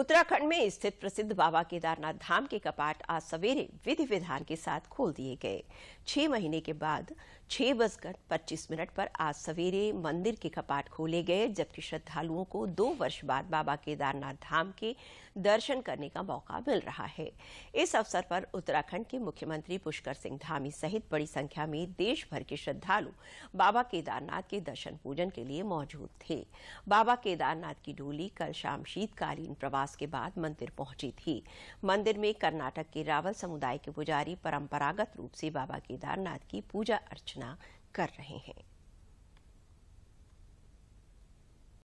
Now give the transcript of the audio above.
उत्तराखंड में स्थित प्रसिद्ध बाबा केदारनाथ धाम के कपाट आज सवेरे विधि विधान के साथ खोल दिए गए छह महीने के बाद छह बजकर पच्चीस मिनट पर आज सवेरे मंदिर के कपाट खोले गए जबकि श्रद्धालुओं को दो वर्ष बाद बाबा केदारनाथ धाम के दर्शन करने का मौका मिल रहा है इस अवसर पर उत्तराखंड के मुख्यमंत्री पुष्कर सिंह धामी सहित बड़ी संख्या में देश भर के श्रद्धालु बाबा केदारनाथ के दर्शन पूजन के लिए मौजूद थे बाबा केदारनाथ की डोली कल शाम शीतकालीन प्रवास नमाज के बाद मंदिर पहुंची थी मंदिर में कर्नाटक के रावल समुदाय के पुजारी परंपरागत रूप से बाबा केदारनाथ की पूजा अर्चना कर रहे हैं